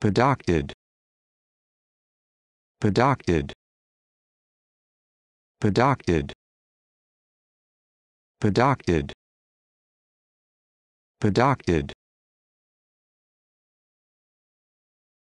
Producted. Producted. Producted. Producted. Producted.